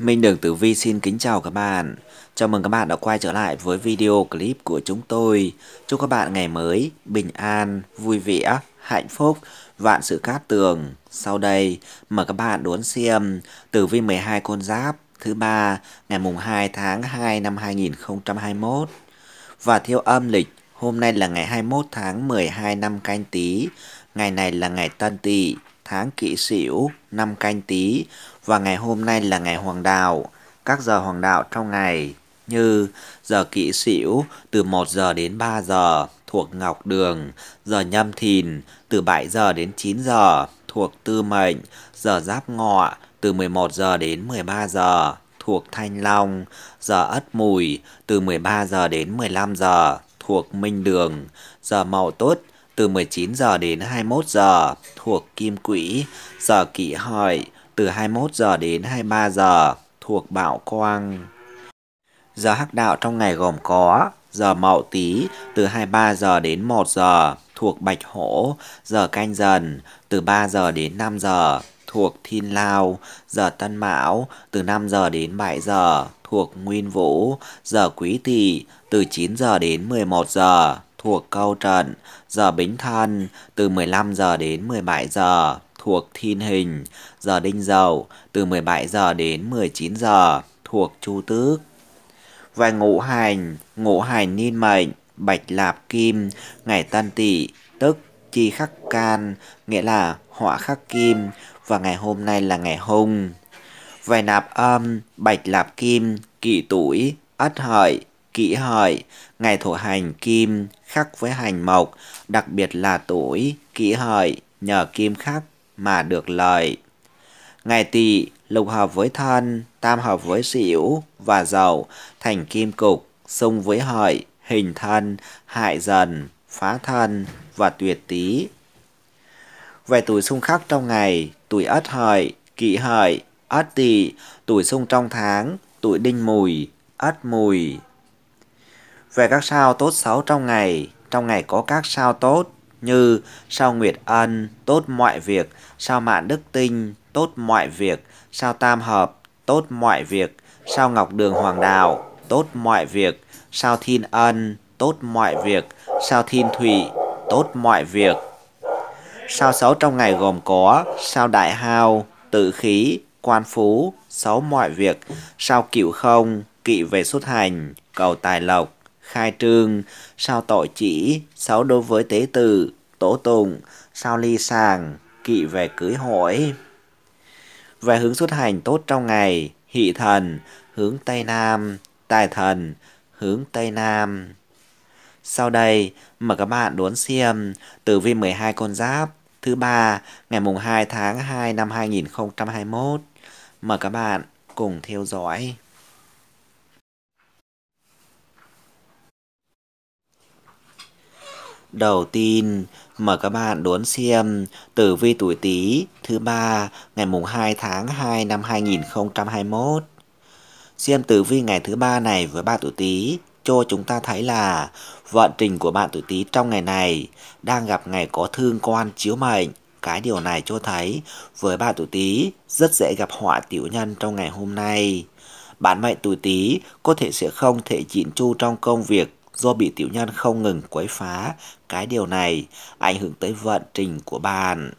Minh Đường Tử Vi xin kính chào các bạn. Chào mừng các bạn đã quay trở lại với video clip của chúng tôi. Chúc các bạn ngày mới, bình an, vui vẻ, hạnh phúc, vạn sự cát tường. Sau đây, mời các bạn đón xem Tử Vi 12 con giáp thứ ba ngày mùng 2 tháng 2 năm 2021. Và theo âm lịch, hôm nay là ngày 21 tháng 12 năm canh tí. Ngày này là ngày tân tỵ tháng kỷ sửu, năm canh tý và ngày hôm nay là ngày hoàng đạo. Các giờ hoàng đạo trong ngày như giờ kỷ sửu từ 1 giờ đến 3 giờ thuộc Ngọc Đường, giờ Nhâm Thìn từ 7 giờ đến 9 giờ thuộc Tư Mệnh, giờ Giáp Ngọ từ 11 giờ đến 13 giờ thuộc Thanh Long, giờ Ất Mùi từ 13 giờ đến 15 giờ thuộc Minh Đường, giờ Mậu Tuất từ 19 giờ đến 21 giờ thuộc kim quỹ, giờ kỵ hợi từ 21 giờ đến 23 giờ thuộc bạo quang. Giờ hắc đạo trong ngày gồm có giờ mậu tý từ 23 giờ đến 1 giờ thuộc bạch hổ, giờ canh dần từ 3 giờ đến 5 giờ thuộc thiên lao, giờ tân mão từ 5 giờ đến 7 giờ thuộc nguyên vũ, giờ quý tỵ từ 9 giờ đến 11 giờ thuộc câu trận, giờ bính thân từ 15 giờ đến 17 giờ thuộc thiên hình, giờ đinh dậu từ 17 giờ đến 19 giờ thuộc chu tước. Và ngũ hành, ngũ hành niên mệnh, bạch lạp kim, ngày tân tỵ, tức chi khắc can, nghĩa là họa khắc kim và ngày hôm nay là ngày hung. Về nạp âm, bạch lạp kim, kỷ tuổi, ất hợi, kỷ hợi, ngày thổ hành kim khắc với hành mộc, đặc biệt là tuổi kỷ hợi nhờ kim khắc mà được lợi. Ngày tỵ lục hợp với thân, tam hợp với xỉu và dậu thành kim cục, xung với hợi, hình thân, hại dần, phá thân và tuyệt tý. Về tuổi xung khắc trong ngày, tuổi ất hợi, kỷ hợi, ất tỵ, tuổi xung trong tháng, tuổi đinh mùi, ất mùi, về các sao tốt xấu trong ngày, trong ngày có các sao tốt như sao Nguyệt Ân tốt mọi việc, sao mạng Đức Tinh tốt mọi việc, sao Tam Hợp tốt mọi việc, sao Ngọc Đường Hoàng Đạo tốt mọi việc, sao Thiên Ân tốt mọi việc, sao Thiên Thủy tốt mọi việc. Sao xấu trong ngày gồm có sao Đại Hao, Tự Khí, Quan Phú, xấu mọi việc, sao cựu Không, kỵ về xuất hành, cầu tài lộc khai trương, sao tội chỉ, sáu đối với tế tử, tổ tùng, sao ly sàng, kỵ về cưới hỏi. Về hướng xuất hành tốt trong ngày, hỷ thần, hướng Tây Nam, tài thần, hướng Tây Nam. Sau đây, mời các bạn đón xem tử vi 12 con giáp thứ ba ngày mùng 2 tháng 2 năm 2021. Mời các bạn cùng theo dõi. Đầu tiên, mời các bạn đón xem Tử vi tuổi Tý thứ ba ngày mùng 2 tháng 2 năm 2021. Xem tử vi ngày thứ ba này với bạn tuổi Tý cho chúng ta thấy là vận trình của bạn tuổi Tý trong ngày này đang gặp ngày có thương quan chiếu mệnh. Cái điều này cho thấy với bạn tuổi Tý rất dễ gặp họa tiểu nhân trong ngày hôm nay. Bạn mệnh tuổi Tý có thể sẽ không thể chịn chu trong công việc do bị tiểu nhân không ngừng quấy phá cái điều này ảnh hưởng tới vận trình của bạn.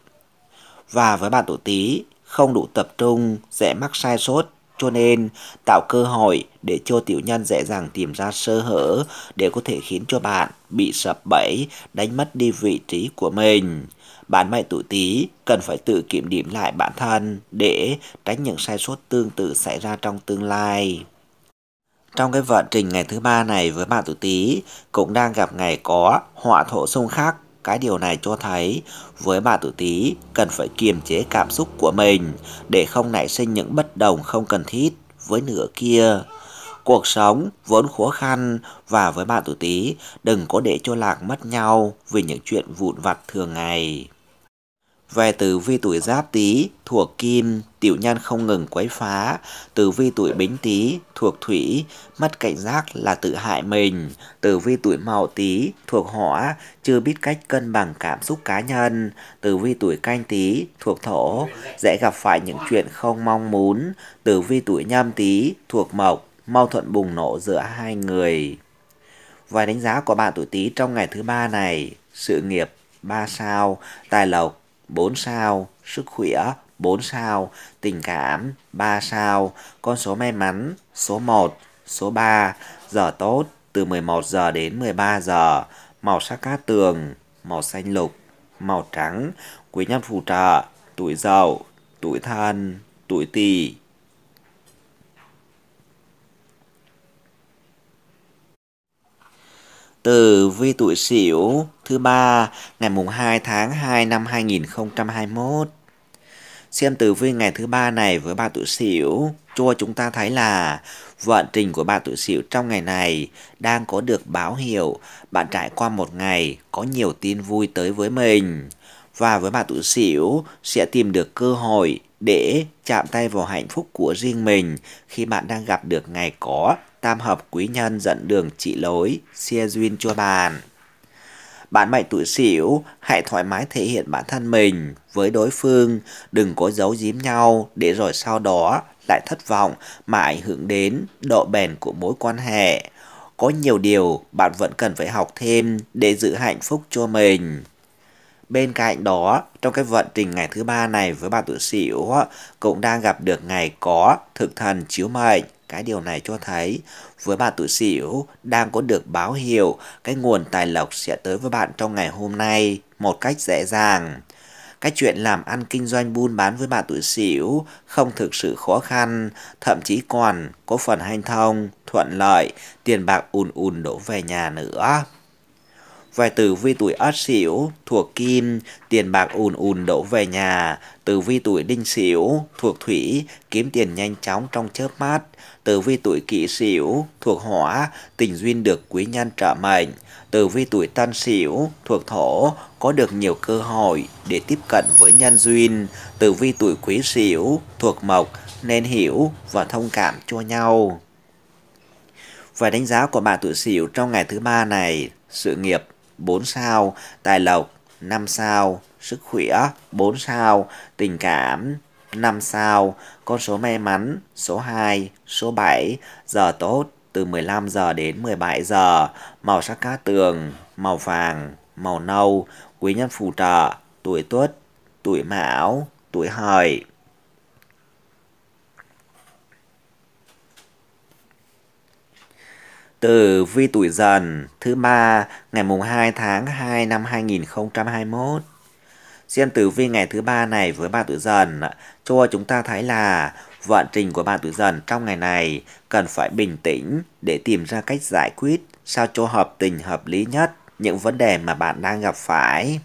Và với bạn tuổi Tý, không đủ tập trung dễ mắc sai sót, cho nên tạo cơ hội để cho tiểu nhân dễ dàng tìm ra sơ hở để có thể khiến cho bạn bị sập bẫy, đánh mất đi vị trí của mình. Bạn mệnh tuổi Tý cần phải tự kiểm điểm lại bản thân để tránh những sai sót tương tự xảy ra trong tương lai. Trong cái vận trình ngày thứ ba này với bạn tuổi Tý cũng đang gặp ngày có họa thổ xung khắc. Cái điều này cho thấy với bạn tuổi Tý cần phải kiềm chế cảm xúc của mình để không nảy sinh những bất đồng không cần thiết với nửa kia. Cuộc sống vốn khó khăn và với bạn tuổi Tý đừng có để cho lạc mất nhau vì những chuyện vụn vặt thường ngày. Về tử vi tuổi giáp tý thuộc kim, tiểu nhân không ngừng quấy phá. Tử vi tuổi bính tý thuộc thủy, mất cảnh giác là tự hại mình. Tử vi tuổi mậu tý thuộc hỏa, chưa biết cách cân bằng cảm xúc cá nhân. Tử vi tuổi canh tý thuộc thổ, dễ gặp phải những chuyện không mong muốn. Tử vi tuổi nhâm tý thuộc mộc, mâu thuẫn bùng nổ giữa hai người. vài đánh giá của bạn tuổi tý trong ngày thứ ba này, sự nghiệp 3 sao, tài lộc 4 sao, sức khỏe 4 sao, tình cảm 3 sao, con số may mắn số 1, số 3, giờ tốt từ 11 giờ đến 13 giờ, màu sắc cát tường, màu xanh lục, màu trắng, quý nhân phù trợ, tuổi dậu, tuổi thân, tuổi tỵ. Từ vi tuổi sửu thứ ba ngày mùng 2 tháng 2 năm 2021. Xem tử vi ngày thứ ba này với bà tuổi Sửu cho chúng ta thấy là vận trình của bà tuổi Sửu trong ngày này đang có được báo hiệu bạn trải qua một ngày có nhiều tin vui tới với mình và với bà tuổi Sửu sẽ tìm được cơ hội để chạm tay vào hạnh phúc của riêng mình khi bạn đang gặp được ngày có tam hợp quý nhân dẫn đường chỉ lối xe duyên cho bạn. Bạn mạnh tuổi xỉu, hãy thoải mái thể hiện bản thân mình với đối phương, đừng có giấu giếm nhau để rồi sau đó lại thất vọng mà ảnh hưởng đến độ bền của mối quan hệ. Có nhiều điều bạn vẫn cần phải học thêm để giữ hạnh phúc cho mình. Bên cạnh đó, trong cái vận trình ngày thứ ba này với bạn tuổi Sửu cũng đang gặp được ngày có thực thần chiếu mệnh cái điều này cho thấy với bạn tuổi Sửu đang có được báo hiệu cái nguồn tài lộc sẽ tới với bạn trong ngày hôm nay một cách dễ dàng. Cái chuyện làm ăn kinh doanh buôn bán với bạn tuổi Sửu không thực sự khó khăn, thậm chí còn có phần hanh thông, thuận lợi, tiền bạc ùn ùn đổ về nhà nữa. Vài tử vi tuổi Ất Sửu thuộc Kim, tiền bạc ùn ùn đổ về nhà. Tử vi tuổi Đinh Sửu thuộc Thủy, kiếm tiền nhanh chóng trong chớp mắt tử vi tuổi kỷ sửu thuộc hỏa, tình duyên được quý nhân trả mạnh. tử vi tuổi tân sửu thuộc thổ, có được nhiều cơ hội để tiếp cận với nhân duyên. tử vi tuổi quý sửu thuộc mộc, nên hiểu và thông cảm cho nhau. Và đánh giá của bạn tuổi sửu trong ngày thứ ba này, sự nghiệp 4 sao, tài lộc 5 sao, sức khỏe 4 sao, tình cảm 5 sao, con số may mắn số 2, số 7, giờ tốt từ 15 giờ đến 17 giờ, màu sắc cát tường, màu vàng, màu nâu, quý nhân phù trợ, tuổi tuất, tuổi mão, tuổi hợi. Từ vi tuổi dần thứ ba ngày mùng 2 tháng 2 năm 2021. Xem tử vi ngày thứ ba này với bạn tuổi dần cho chúng ta thấy là vận trình của bạn tuổi dần trong ngày này cần phải bình tĩnh để tìm ra cách giải quyết sao cho hợp tình hợp lý nhất những vấn đề mà bạn đang gặp phải.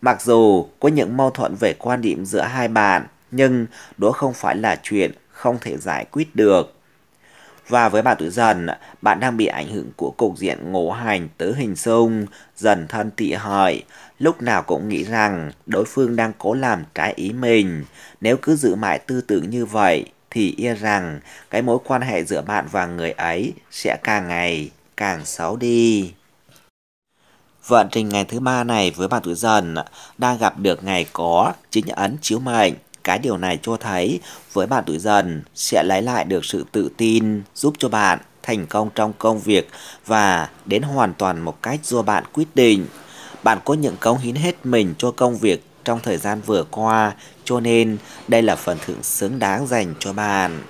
Mặc dù có những mâu thuẫn về quan điểm giữa hai bạn, nhưng đó không phải là chuyện không thể giải quyết được và với bạn tuổi dần, bạn đang bị ảnh hưởng của cục diện ngũ hành tứ hình xung, dần thân tị hợi, lúc nào cũng nghĩ rằng đối phương đang cố làm trái ý mình. Nếu cứ giữ mãi tư tưởng như vậy, thì e rằng cái mối quan hệ giữa bạn và người ấy sẽ càng ngày càng xấu đi. Vận trình ngày thứ ba này với bạn tuổi dần đang gặp được ngày có chính ấn chiếu mệnh cái điều này cho thấy với bạn tuổi dần sẽ lấy lại được sự tự tin giúp cho bạn thành công trong công việc và đến hoàn toàn một cách do bạn quyết định. Bạn có những cống hiến hết mình cho công việc trong thời gian vừa qua cho nên đây là phần thưởng xứng đáng dành cho bạn.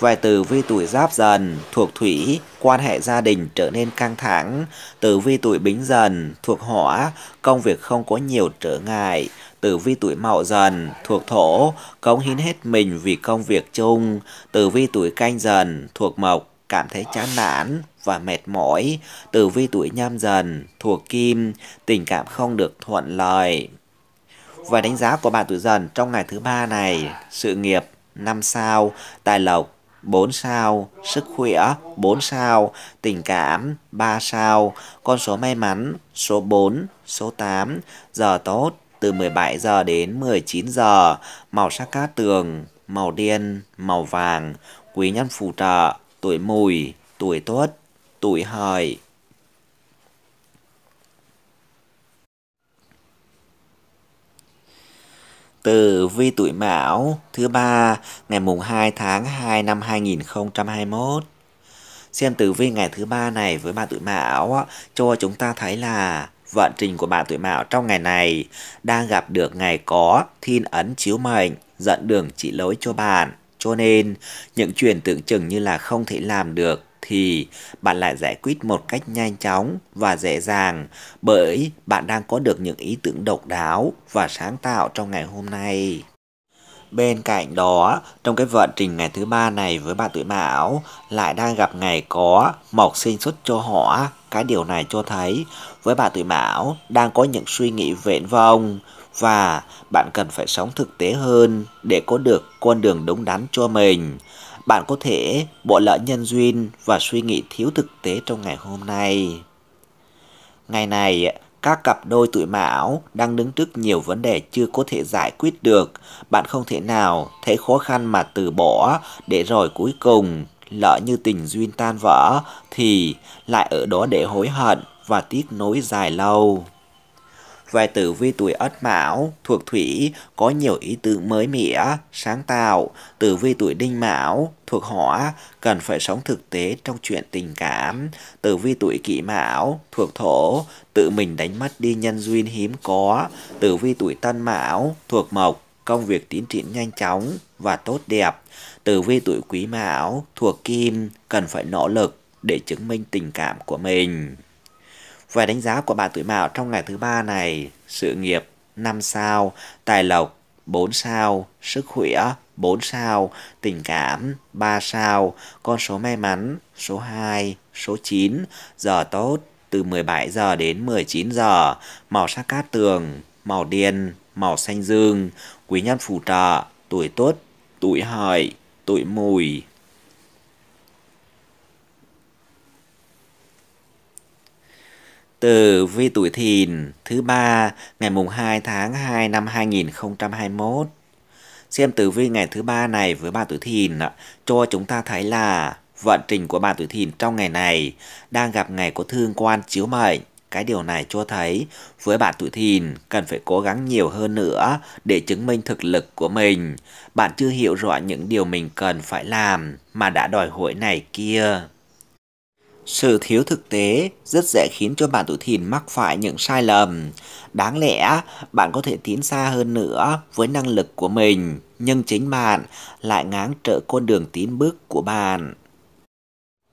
vài tử vi tuổi giáp dần thuộc thủy, quan hệ gia đình trở nên căng thẳng. Tử vi tuổi bính dần thuộc hỏa, công việc không có nhiều trở ngại. Tử vi tuổi mậu dần thuộc thổ, cống hiến hết mình vì công việc chung. Tử vi tuổi canh dần thuộc mộc, cảm thấy chán nản và mệt mỏi. Tử vi tuổi nhâm dần thuộc kim, tình cảm không được thuận lợi. Và đánh giá của bạn tuổi dần trong ngày thứ ba này, sự nghiệp 5 sao, tài lộc 4 sao, sức khỏe 4 sao, tình cảm 3 sao, con số may mắn số 4, số 8, giờ tốt từ 17 giờ đến 19 giờ, màu sắc cát tường, màu đen, màu vàng, quý nhân phù trợ, tuổi mùi, tuổi tuất, tuổi hợi. Từ vi tuổi Mão thứ ba ngày mùng 2 tháng 2 năm 2021. Xem tử vi ngày thứ ba này với bạn tuổi Mão cho chúng ta thấy là vận trình của bạn tuổi mão trong ngày này đang gặp được ngày có thiên ấn chiếu mệnh dẫn đường chỉ lối cho bạn. Cho nên, những chuyện tưởng chừng như là không thể làm được thì bạn lại giải quyết một cách nhanh chóng và dễ dàng bởi bạn đang có được những ý tưởng độc đáo và sáng tạo trong ngày hôm nay. Bên cạnh đó, trong cái vận trình ngày thứ ba này với bạn tuổi Mão lại đang gặp ngày có mộc sinh xuất cho họ. Cái điều này cho thấy với bà tuổi mão đang có những suy nghĩ vẹn vong và bạn cần phải sống thực tế hơn để có được con đường đúng đắn cho mình. Bạn có thể bỏ lỡ nhân duyên và suy nghĩ thiếu thực tế trong ngày hôm nay. Ngày này, các cặp đôi tuổi mão đang đứng trước nhiều vấn đề chưa có thể giải quyết được. Bạn không thể nào thấy khó khăn mà từ bỏ để rồi cuối cùng lỡ như tình duyên tan vỡ thì lại ở đó để hối hận và tiếc nối dài lâu. Về tử vi tuổi Ất Mão, thuộc Thủy, có nhiều ý tưởng mới mẻ, sáng tạo. Tử vi tuổi Đinh Mão, thuộc Hỏa, cần phải sống thực tế trong chuyện tình cảm. Tử vi tuổi Kỷ Mão, thuộc Thổ, tự mình đánh mất đi nhân duyên hiếm có. Tử vi tuổi Tân Mão, thuộc Mộc, công việc tiến triển nhanh chóng và tốt đẹp. Tử vi tuổi Quý Mão, thuộc Kim, cần phải nỗ lực để chứng minh tình cảm của mình. Về đánh giá của bạn tuổi Mão trong ngày thứ ba này, sự nghiệp 5 sao, tài lộc 4 sao, sức khỏe 4 sao, tình cảm 3 sao, con số may mắn số 2, số 9, giờ tốt từ 17 giờ đến 19 giờ, màu sắc cát tường, màu đen, màu xanh dương, quý nhân phù trợ, tuổi tốt, tuổi hợi, tuổi mùi. Tử vi tuổi thìn thứ ba ngày mùng 2 tháng 2 năm 2021. Xem tử vi ngày thứ ba này với bạn tuổi thìn cho chúng ta thấy là vận trình của bạn tuổi thìn trong ngày này đang gặp ngày có thương quan chiếu mệnh. Cái điều này cho thấy với bạn tuổi thìn cần phải cố gắng nhiều hơn nữa để chứng minh thực lực của mình. Bạn chưa hiểu rõ những điều mình cần phải làm mà đã đòi hỏi này kia. Sự thiếu thực tế rất dễ khiến cho bạn tuổi thìn mắc phải những sai lầm. Đáng lẽ bạn có thể tiến xa hơn nữa với năng lực của mình, nhưng chính bạn lại ngáng trở con đường tiến bước của bạn.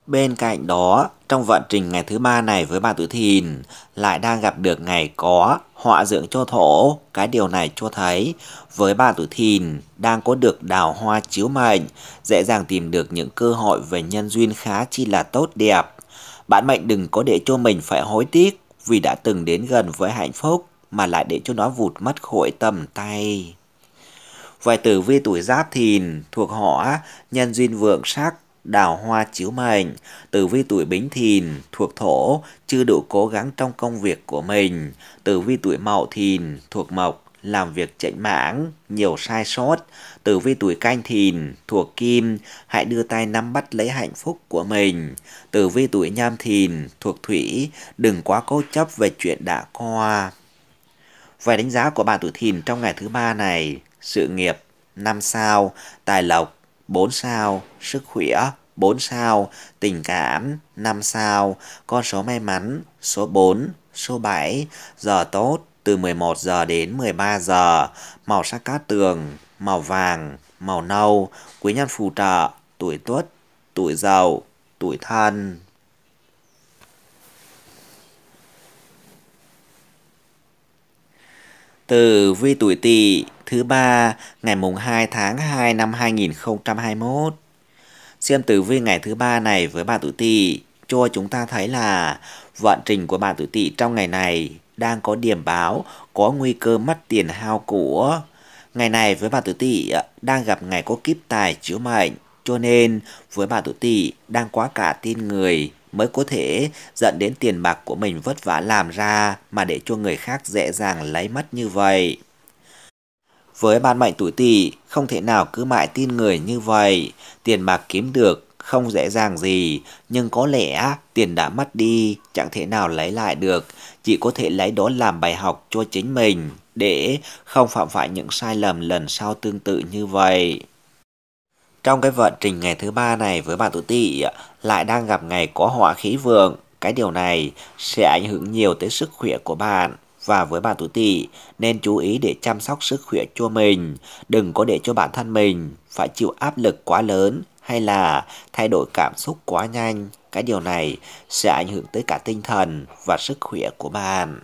Bên cạnh đó, trong vận trình ngày thứ ba này với bạn tuổi thìn, lại đang gặp được ngày có họa dưỡng cho thổ. Cái điều này cho thấy với bạn tuổi thìn đang có được đào hoa chiếu mệnh, dễ dàng tìm được những cơ hội về nhân duyên khá chi là tốt đẹp. Bạn mệnh đừng có để cho mình phải hối tiếc vì đã từng đến gần với hạnh phúc mà lại để cho nó vụt mất khỏi tầm tay. Vài tử vi tuổi giáp thìn thuộc họ nhân duyên vượng sắc, đào hoa chiếu mệnh. Tử vi tuổi bính thìn thuộc thổ, chưa đủ cố gắng trong công việc của mình. Tử vi tuổi mậu thìn thuộc mộc, làm việc chạy mãng, nhiều sai sót, tử vi tuổi canh thìn, thuộc kim, hãy đưa tay nắm bắt lấy hạnh phúc của mình. Tử vi tuổi nhâm thìn, thuộc thủy, đừng quá cố chấp về chuyện đã qua. Vài đánh giá của bạn tuổi thìn trong ngày thứ ba này, sự nghiệp, 5 sao, tài lộc, 4 sao, sức khỏe, 4 sao, tình cảm, 5 sao, con số may mắn, số 4, số 7, giờ tốt, từ 11 giờ đến 13 giờ, màu sắc cát tường, màu vàng, màu nâu, quý nhân phù trợ, tuổi tuất, tuổi dậu, tuổi thân. Từ vi tuổi tỵ thứ ba ngày mùng 2 tháng 2 năm 2021. Xem tử vi ngày thứ ba này với bà tuổi tỵ cho chúng ta thấy là vận trình của bà tuổi tỵ trong ngày này đang có điểm báo có nguy cơ mất tiền hao của. Ngày này với bà tử tỷ à, đang gặp ngày có kiếp tài chiếu mệnh, cho nên với bà tử tỷ đang quá cả tin người mới có thể dẫn đến tiền bạc của mình vất vả làm ra mà để cho người khác dễ dàng lấy mất như vậy. Với bạn mệnh tuổi tỵ không thể nào cứ mãi tin người như vậy, tiền bạc kiếm được không dễ dàng gì, nhưng có lẽ tiền đã mất đi chẳng thể nào lấy lại được, chị có thể lấy đó làm bài học cho chính mình để không phạm phải những sai lầm lần sau tương tự như vậy. Trong cái vận trình ngày thứ ba này với bạn tuổi tỵ lại đang gặp ngày có họa khí vượng, cái điều này sẽ ảnh hưởng nhiều tới sức khỏe của bạn và với bạn tuổi tỵ nên chú ý để chăm sóc sức khỏe cho mình, đừng có để cho bản thân mình phải chịu áp lực quá lớn hay là thay đổi cảm xúc quá nhanh cái điều này sẽ ảnh hưởng tới cả tinh thần và sức khỏe của bạn.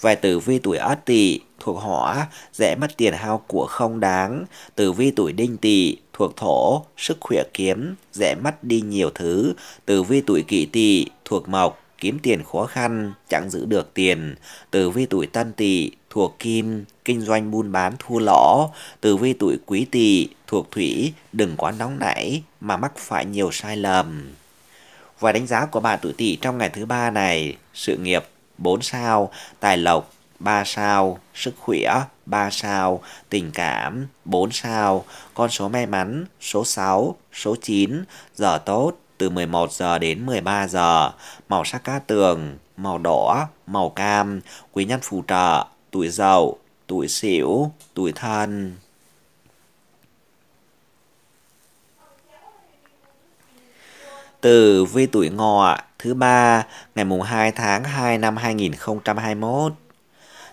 Về tử vi tuổi Ất Tỵ thuộc Hỏa dễ mất tiền hao của không đáng, tử vi tuổi Đinh Tỵ thuộc Thổ sức khỏe kiếm dễ mất đi nhiều thứ, tử vi tuổi Kỷ Tỵ thuộc Mộc kiếm tiền khó khăn, chẳng giữ được tiền, tử vi tuổi Tân Tỵ thuộc Kim kinh doanh buôn bán thua lỗ, tử vi tuổi Quý Tỵ thuộc Thủy đừng quá nóng nảy mà mắc phải nhiều sai lầm. Và đánh giá của bạn tuổi tỵ trong ngày thứ ba này, sự nghiệp 4 sao, tài lộc 3 sao, sức khỏe 3 sao, tình cảm 4 sao, con số may mắn số 6, số 9, giờ tốt từ 11 giờ đến 13 giờ, màu sắc cá tường, màu đỏ, màu cam, quý nhân phù trợ, tuổi dậu, tuổi sửu, tuổi thân. Từ vi tuổi ngọ thứ ba ngày mùng 2 tháng 2 năm 2021.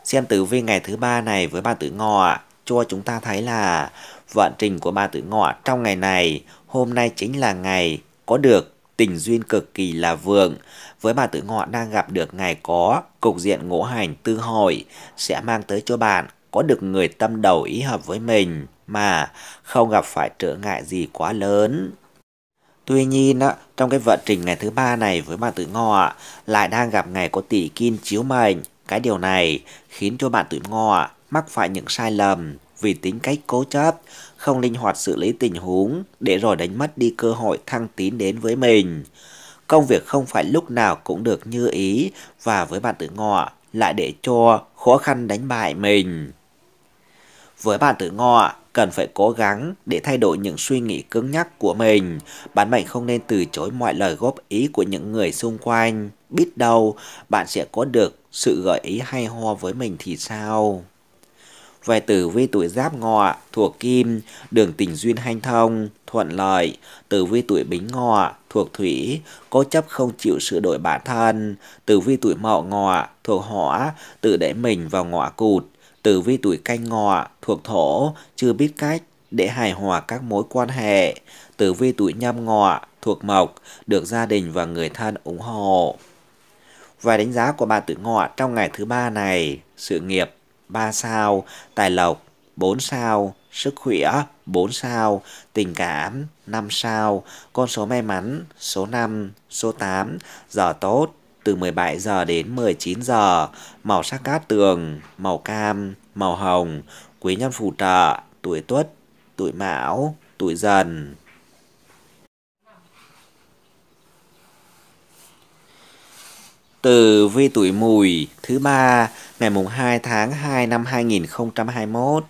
Xem tử vi ngày thứ ba này với bà tử ngọ cho chúng ta thấy là vận trình của bà tử ngọ trong ngày này hôm nay chính là ngày có được tình duyên cực kỳ là vượng với bà tử ngọ đang gặp được ngày có cục diện ngũ hành tư hội sẽ mang tới cho bạn có được người tâm đầu ý hợp với mình mà không gặp phải trở ngại gì quá lớn tuy nhiên trong cái vận trình ngày thứ ba này với bạn tử ngọ lại đang gặp ngày có tỷ kim chiếu mệnh. Cái điều này khiến cho bạn tử ngọ mắc phải những sai lầm vì tính cách cố chấp, không linh hoạt xử lý tình huống để rồi đánh mất đi cơ hội thăng tiến đến với mình. Công việc không phải lúc nào cũng được như ý và với bạn tử ngọ lại để cho khó khăn đánh bại mình. Với bạn tử ngọ, cần phải cố gắng để thay đổi những suy nghĩ cứng nhắc của mình. Bạn mạnh không nên từ chối mọi lời góp ý của những người xung quanh. Biết đâu bạn sẽ có được sự gợi ý hay ho với mình thì sao? Về tử vi tuổi giáp ngọ, thuộc kim, đường tình duyên hanh thông, thuận lợi. Tử vi tuổi bính ngọ, thuộc thủy, cố chấp không chịu sửa đổi bản thân. Tử vi tuổi mậu ngọ, thuộc hỏa, tự đẩy mình vào ngọ cụt. Tử vi tuổi canh ngọ thuộc thổ chưa biết cách để hài hòa các mối quan hệ. Tử vi tuổi nhâm ngọ thuộc mộc được gia đình và người thân ủng hộ. vài đánh giá của bạn tử ngọ trong ngày thứ ba này, sự nghiệp 3 sao, tài lộc 4 sao, sức khỏe 4 sao, tình cảm 5 sao, con số may mắn số 5, số 8, giờ tốt từ 17 giờ đến 19 giờ, màu sắc cát tường, màu cam, màu hồng, quý nhân phù trợ, tuổi tuất, tuổi mão, tuổi dần. Từ vi tuổi mùi thứ ba ngày mùng 2 tháng 2 năm 2021.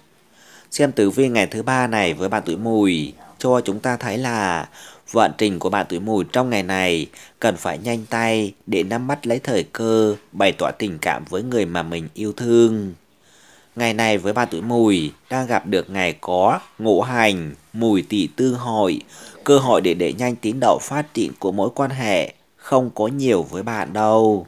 Xem tử vi ngày thứ ba này với bạn tuổi mùi cho chúng ta thấy là Vận trình của bạn tuổi mùi trong ngày này cần phải nhanh tay để nắm mắt lấy thời cơ bày tỏ tình cảm với người mà mình yêu thương. Ngày này với ba tuổi mùi đang gặp được ngày có ngũ hành, mùi tỵ tương hội, cơ hội để đẩy nhanh tiến độ phát triển của mối quan hệ không có nhiều với bạn đâu.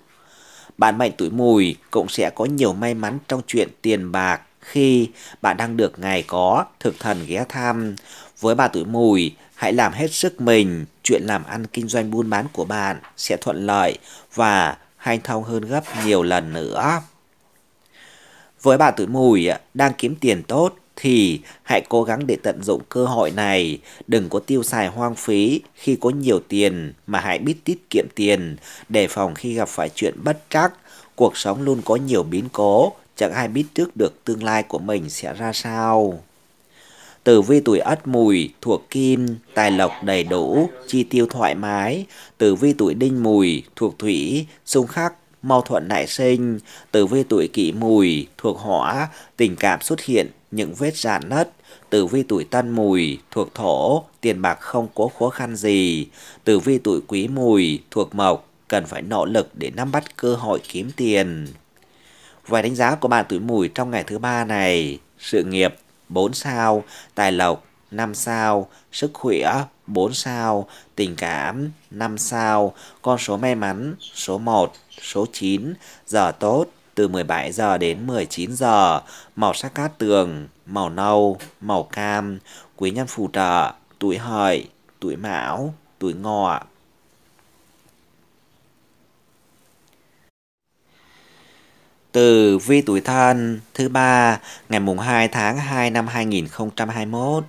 Bạn mệnh tuổi mùi cũng sẽ có nhiều may mắn trong chuyện tiền bạc khi bạn đang được ngày có thực thần ghé thăm với bà tuổi mùi, hãy làm hết sức mình, chuyện làm ăn kinh doanh buôn bán của bạn sẽ thuận lợi và hanh thông hơn gấp nhiều lần nữa. Với bà tuổi mùi đang kiếm tiền tốt thì hãy cố gắng để tận dụng cơ hội này, đừng có tiêu xài hoang phí khi có nhiều tiền mà hãy biết tiết kiệm tiền, để phòng khi gặp phải chuyện bất trắc, cuộc sống luôn có nhiều biến cố, chẳng ai biết trước được tương lai của mình sẽ ra sao tử vi tuổi ất mùi thuộc kim, tài lộc đầy đủ, chi tiêu thoải mái. Tử vi tuổi đinh mùi thuộc thủy, xung khắc, mâu thuẫn nảy sinh. Tử vi tuổi kỷ mùi thuộc hỏa, tình cảm xuất hiện những vết rạn nứt. Tử vi tuổi tân mùi thuộc thổ, tiền bạc không có khó khăn gì. Tử vi tuổi quý mùi thuộc mộc, cần phải nỗ lực để nắm bắt cơ hội kiếm tiền. Vài đánh giá của bạn tuổi mùi trong ngày thứ ba này. Sự nghiệp 4 sao, tài lộc 5 sao, sức khỏe 4 sao, tình cảm 5 sao, con số may mắn số 1, số 9, giờ tốt từ 17 giờ đến 19 giờ, màu sắc cát tường, màu nâu, màu cam, quý nhân phù trợ, tuổi hợi, tuổi mão, tuổi ngọ. Từ vi tuổi thân thứ ba ngày mùng 2 tháng 2 năm 2021.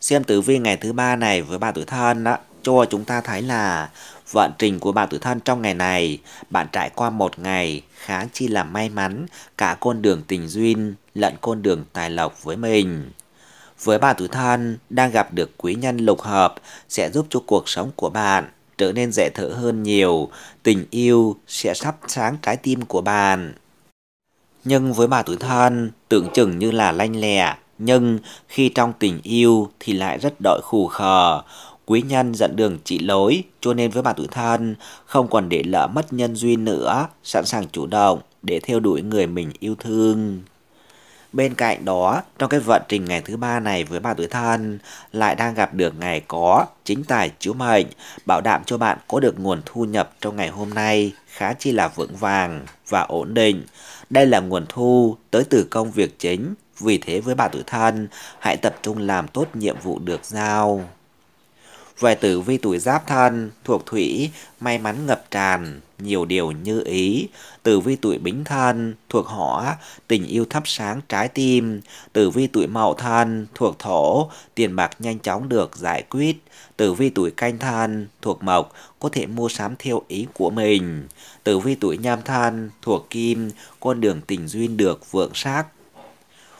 Xem tử vi ngày thứ ba này với bạn tuổi thân đó, cho chúng ta thấy là vận trình của bạn tuổi thân trong ngày này, bạn trải qua một ngày khá chi là may mắn cả con đường tình duyên lẫn con đường tài lộc với mình. Với bạn tuổi thân, đang gặp được quý nhân lục hợp sẽ giúp cho cuộc sống của bạn trở nên dễ thở hơn nhiều, tình yêu sẽ sắp sáng trái tim của bạn nhưng với bà tuổi thân tưởng chừng như là lanh lẹ, nhưng khi trong tình yêu thì lại rất đợi khù khờ. Quý nhân dẫn đường chỉ lối, cho nên với bà tuổi thân không còn để lỡ mất nhân duyên nữa, sẵn sàng chủ động để theo đuổi người mình yêu thương. Bên cạnh đó, trong cái vận trình ngày thứ ba này với bà tuổi thân lại đang gặp được ngày có chính tài chiếu mệnh, bảo đảm cho bạn có được nguồn thu nhập trong ngày hôm nay khá chi là vững vàng và ổn định. Đây là nguồn thu tới từ công việc chính, vì thế với bà tuổi thân, hãy tập trung làm tốt nhiệm vụ được giao. Về tử vi tuổi giáp thân, thuộc thủy, may mắn ngập tràn nhiều điều như ý, tử vi tuổi bính thân thuộc hỏa, tình yêu thắp sáng trái tim, tử vi tuổi mậu thân thuộc thổ, tiền bạc nhanh chóng được giải quyết, tử vi tuổi canh thân thuộc mộc, có thể mua sắm theo ý của mình, tử vi tuổi nhâm thân thuộc kim, con đường tình duyên được vượng sắc.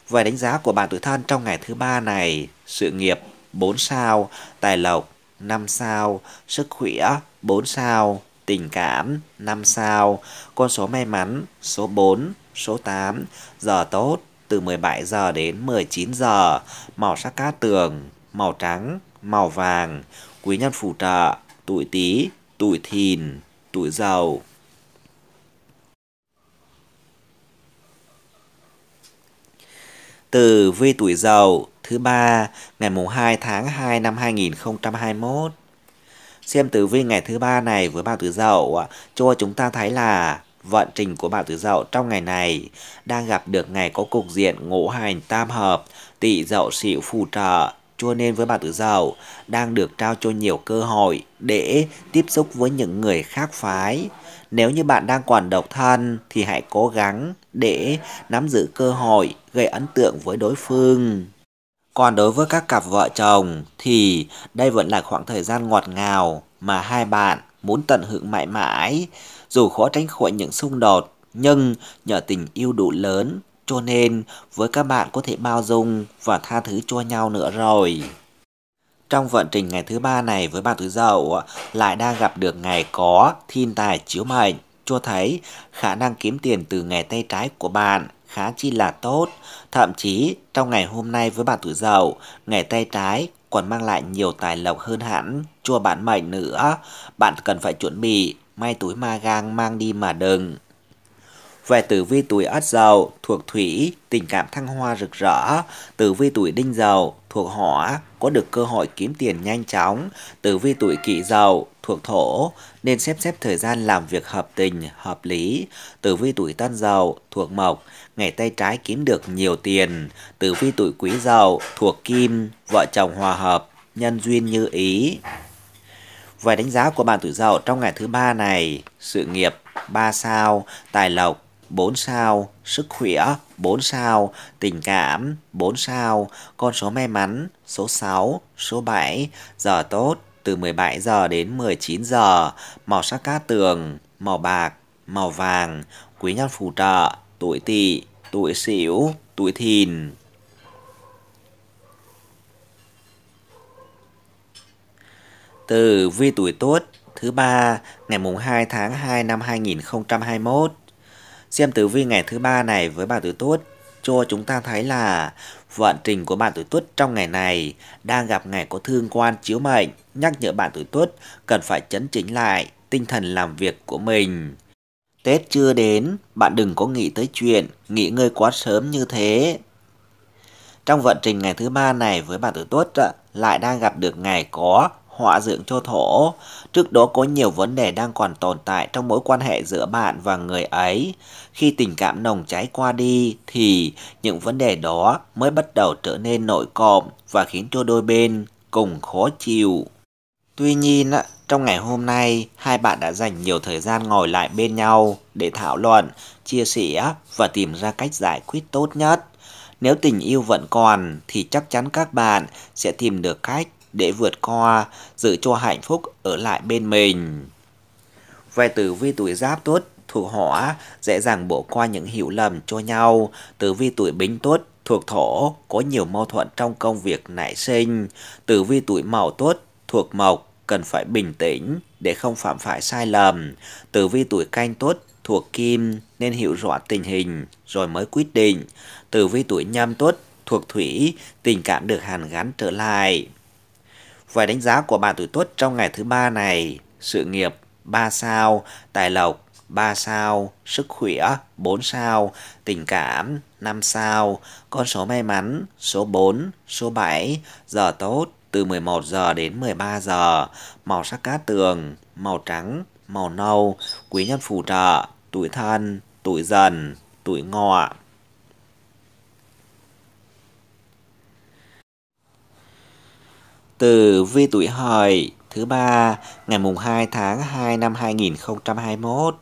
Vài đánh giá của bạn tuổi thân trong ngày thứ ba này, sự nghiệp 4 sao, tài lộc 5 sao, sức khỏe 4 sao, tình cảm 5 sao, con số may mắn số 4, số 8, giờ tốt từ 17 giờ đến 19 giờ, màu sắc cát tường, màu trắng, màu vàng, quý nhân phù trợ, tuổi Tý, tuổi Thìn, tuổi giàu Từ vi tuổi giàu thứ ba ngày mùng 2 tháng 2 năm 2021 xem tử vi ngày thứ ba này với bà tử Dậu cho chúng ta thấy là vận trình của bạn tử Dậu trong ngày này đang gặp được ngày có cục diện ngũ hành tam hợp, tỵ dậu sửu phù trợ, cho nên với bạn tử Dậu đang được trao cho nhiều cơ hội để tiếp xúc với những người khác phái. Nếu như bạn đang còn độc thân thì hãy cố gắng để nắm giữ cơ hội gây ấn tượng với đối phương. Còn đối với các cặp vợ chồng thì đây vẫn là khoảng thời gian ngọt ngào mà hai bạn muốn tận hưởng mãi mãi, dù khó tránh khỏi những xung đột, nhưng nhờ tình yêu đủ lớn, cho nên với các bạn có thể bao dung và tha thứ cho nhau nữa rồi. Trong vận trình ngày thứ ba này với bạn tuổi dậu lại đang gặp được ngày có thiên tài chiếu mệnh, cho thấy khả năng kiếm tiền từ ngày tay trái của bạn – khá chi là tốt. Thậm chí, trong ngày hôm nay với bạn tuổi dậu, ngày tay trái còn mang lại nhiều tài lộc hơn hẳn, chua bạn mệnh nữa. Bạn cần phải chuẩn bị, may túi ma gang mang đi mà đừng. Về tử vi tuổi ất Dậu thuộc thủy, tình cảm thăng hoa rực rỡ. Tử vi tuổi đinh Dậu thuộc hỏa, có được cơ hội kiếm tiền nhanh chóng. Tử vi tuổi kỷ Dậu thuộc thổ, nên xếp xếp thời gian làm việc hợp tình, hợp lý. Tử vi tuổi tân Dậu thuộc mộc, ngày tay trái kiếm được nhiều tiền, từ phi tuổi quý giàu, thuộc kim, vợ chồng hòa hợp, nhân duyên như ý. Vài đánh giá của bạn tuổi giàu trong ngày thứ ba này, sự nghiệp 3 sao, tài lộc 4 sao, sức khỏe 4 sao, tình cảm 4 sao, con số may mắn số 6, số 7, giờ tốt từ 17 giờ đến 19 giờ, màu sắc cát tường, màu bạc, màu vàng, quý nhân phù trợ, tuổi tỵ, tuổi sửu, tuổi thìn. Từ vi tuổi tốt thứ ba ngày mùng 2 tháng 2 năm 2021. Xem tử vi ngày thứ ba này với bạn tuổi tốt cho chúng ta thấy là vận trình của bạn tuổi tuất trong ngày này đang gặp ngày có thương quan chiếu mệnh, nhắc nhở bạn tuổi tuất cần phải chấn chỉnh lại tinh thần làm việc của mình. Tết chưa đến, bạn đừng có nghĩ tới chuyện, nghỉ ngơi quá sớm như thế. Trong vận trình ngày thứ ba này với bạn tử tuất lại đang gặp được ngày có họa dưỡng cho thổ. Trước đó có nhiều vấn đề đang còn tồn tại trong mối quan hệ giữa bạn và người ấy. Khi tình cảm nồng cháy qua đi thì những vấn đề đó mới bắt đầu trở nên nổi cộm và khiến cho đôi bên cùng khó chịu. Tuy nhiên, trong ngày hôm nay, hai bạn đã dành nhiều thời gian ngồi lại bên nhau để thảo luận, chia sẻ và tìm ra cách giải quyết tốt nhất. Nếu tình yêu vẫn còn thì chắc chắn các bạn sẽ tìm được cách để vượt qua, giữ cho hạnh phúc ở lại bên mình. Về tử vi tuổi giáp tuất thuộc hỏa dễ dàng bỏ qua những hiểu lầm cho nhau, tử vi tuổi bính tuất thuộc thổ có nhiều mâu thuẫn trong công việc nảy sinh, tử vi tuổi mậu tuất thuộc mộc cần phải bình tĩnh để không phạm phải sai lầm. Tử vi tuổi canh tốt thuộc kim nên hiểu rõ tình hình rồi mới quyết định. Tử vi tuổi nhâm tốt thuộc thủy, tình cảm được hàn gắn trở lại. Vài đánh giá của bạn tuổi tuất trong ngày thứ ba này, sự nghiệp 3 sao, tài lộc 3 sao, sức khỏe 4 sao, tình cảm 5 sao, con số may mắn số 4, số 7, giờ tốt từ 11 giờ đến 13 giờ, màu sắc cát tường, màu trắng, màu nâu, quý nhân phù trợ, tuổi thân, tuổi dần, tuổi ngọ. Từ vi tuổi hợi thứ ba ngày mùng 2 tháng 2 năm 2021.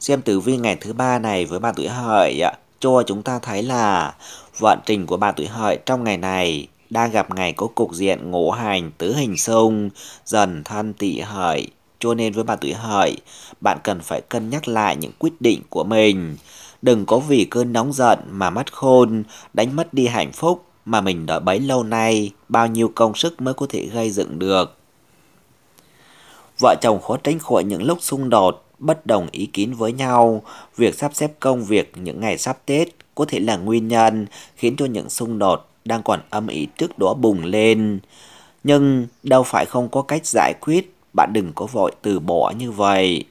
Xem tử vi ngày thứ ba này với bà tuổi hợi cho chúng ta thấy là vận trình của bà tuổi hợi trong ngày này đang gặp ngày có cục diện ngũ hành tứ hình xung dần thân tỵ hợi cho nên với bạn tuổi hợi bạn cần phải cân nhắc lại những quyết định của mình đừng có vì cơn nóng giận mà mất khôn đánh mất đi hạnh phúc mà mình đợi bấy lâu nay bao nhiêu công sức mới có thể gây dựng được vợ chồng khó tránh khỏi những lúc xung đột bất đồng ý kiến với nhau việc sắp xếp công việc những ngày sắp tết có thể là nguyên nhân khiến cho những xung đột đang còn âm ý trước đó bùng lên. Nhưng đâu phải không có cách giải quyết, bạn đừng có vội từ bỏ như vậy.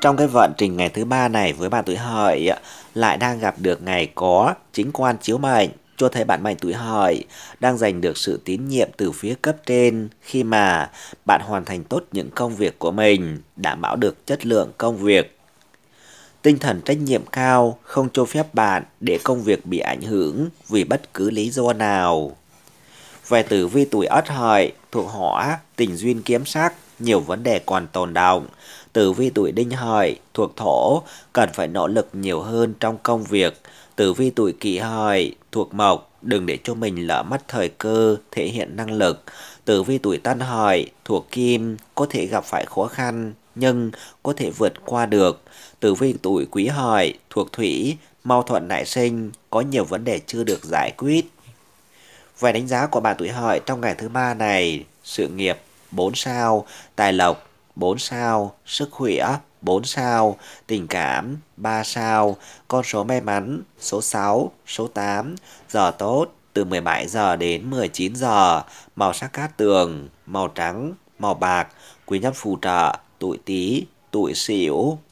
Trong cái vận trình ngày thứ ba này với bạn tuổi hợi lại đang gặp được ngày có chính quan chiếu mệnh cho thấy bạn mệnh tuổi hợi đang giành được sự tín nhiệm từ phía cấp trên khi mà bạn hoàn thành tốt những công việc của mình, đảm bảo được chất lượng công việc Tinh thần trách nhiệm cao không cho phép bạn để công việc bị ảnh hưởng vì bất cứ lý do nào. Về tử vi tuổi ất hợi thuộc hỏa, tình duyên kiếm sắc, nhiều vấn đề còn tồn động. Tử vi tuổi đinh hợi thuộc thổ, cần phải nỗ lực nhiều hơn trong công việc. Tử vi tuổi kỷ hợi thuộc mộc, đừng để cho mình lỡ mất thời cơ, thể hiện năng lực. Tử vi tuổi tân hợi thuộc kim, có thể gặp phải khó khăn nhưng có thể vượt qua được Tử vi tuổi quý hợi, thuộc thủy, mau thuận nảy sinh, có nhiều vấn đề chưa được giải quyết. Vài đánh giá của bạn tuổi hợi trong ngày thứ ba này, sự nghiệp 4 sao, tài lộc 4 sao, sức khỏe 4 sao, tình cảm 3 sao, con số may mắn số 6, số 8, giờ tốt từ 17 giờ đến 19 giờ, màu sắc cát tường, màu trắng, màu bạc, quý nhân phù trợ, tuổi tý tuổi sửu